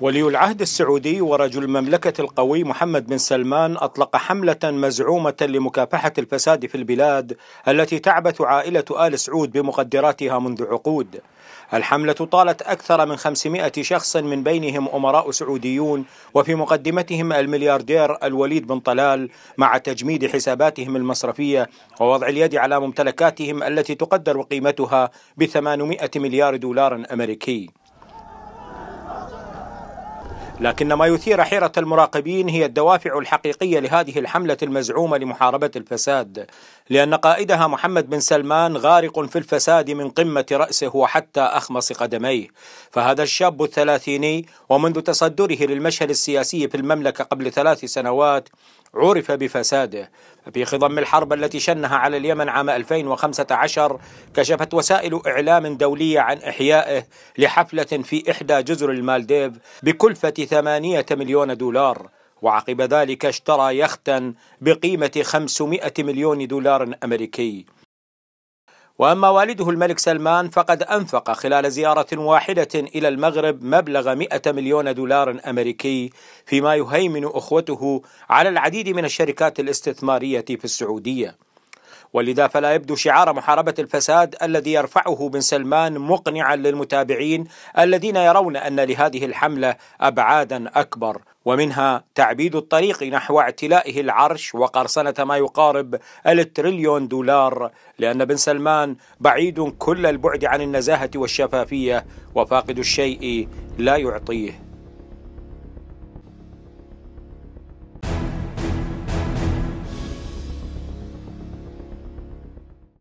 ولي العهد السعودي ورجل المملكة القوي محمد بن سلمان أطلق حملة مزعومة لمكافحة الفساد في البلاد التي تعبث عائلة آل سعود بمقدراتها منذ عقود الحملة طالت أكثر من 500 شخص من بينهم أمراء سعوديون وفي مقدمتهم الملياردير الوليد بن طلال مع تجميد حساباتهم المصرفية ووضع اليد على ممتلكاتهم التي تقدر قيمتها ب 800 مليار دولار أمريكي لكن ما يثير حيرة المراقبين هي الدوافع الحقيقية لهذه الحملة المزعومة لمحاربة الفساد لأن قائدها محمد بن سلمان غارق في الفساد من قمة رأسه وحتى أخمص قدميه فهذا الشاب الثلاثيني ومنذ تصدره للمشهد السياسي في المملكة قبل ثلاث سنوات عرف بفساده في خضم الحرب التي شنها على اليمن عام 2015 كشفت وسائل إعلام دولية عن إحيائه لحفلة في إحدى جزر المالديف بكلفة 8 مليون دولار وعقب ذلك اشترى يختا بقيمة 500 مليون دولار أمريكي وأما والده الملك سلمان فقد أنفق خلال زيارة واحدة إلى المغرب مبلغ 100 مليون دولار أمريكي فيما يهيمن أخوته على العديد من الشركات الاستثمارية في السعودية ولذا فلا يبدو شعار محاربة الفساد الذي يرفعه بن سلمان مقنعا للمتابعين الذين يرون أن لهذه الحملة أبعادا أكبر ومنها تعبيد الطريق نحو اعتلائه العرش وقرصنة ما يقارب التريليون دولار لأن بن سلمان بعيد كل البعد عن النزاهة والشفافية وفاقد الشيء لا يعطيه